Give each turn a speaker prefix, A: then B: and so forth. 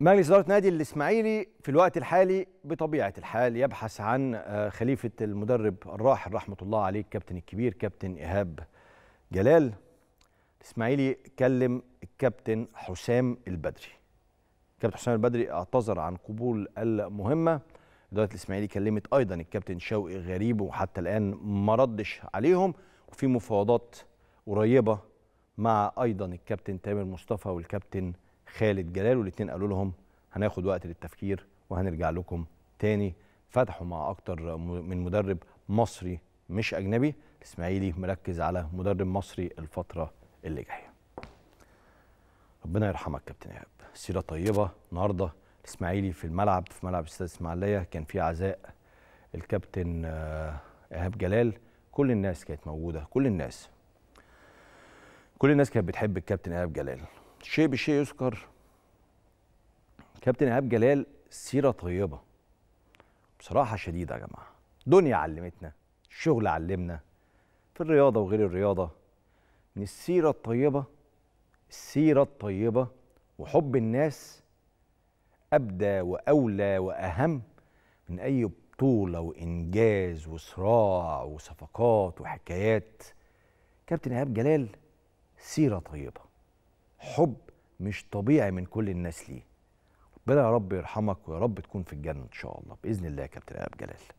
A: مجلس إدارة نادي الإسماعيلي في الوقت الحالي بطبيعة الحال يبحث عن آه، خليفة المدرب الراحل رحمة الله عليه الكابتن الكبير كابتن إيهاب جلال الإسماعيلي كلم الكابتن حسام البدري الكابتن حسام البدري اعتذر عن قبول المهمة إدارة الإسماعيلي كلمت أيضا الكابتن شوقي غريب وحتى الآن ما ردش عليهم وفي مفاوضات قريبة مع أيضا الكابتن تامر مصطفى والكابتن خالد جلال والاثنين قالوا لهم هناخد وقت للتفكير وهنرجع لكم تاني فتحوا مع اكتر من مدرب مصري مش اجنبي الاسماعيلي مركز على مدرب مصري الفتره اللي جايه ربنا يرحمك كابتن ايهاب سيره طيبه النهارده الاسماعيلي في الملعب في ملعب استاد اسماعيليه كان في عزاء الكابتن آه، ايهاب جلال كل الناس كانت موجوده كل الناس كل الناس كانت بتحب الكابتن ايهاب جلال شيء بشيء يذكر كابتن ايهاب جلال سيره طيبه بصراحه شديده يا جماعه دنيا علمتنا الشغل علمنا في الرياضه وغير الرياضه ان السيره الطيبه السيره الطيبه وحب الناس ابدى واولى واهم من اي بطوله وانجاز وصراع وصفقات وحكايات كابتن ايهاب جلال سيره طيبه حب مش طبيعي من كل الناس ليه ربنا يا رب يرحمك ويا رب تكون في الجنه ان شاء الله باذن الله يا كابتن ايهاب جلال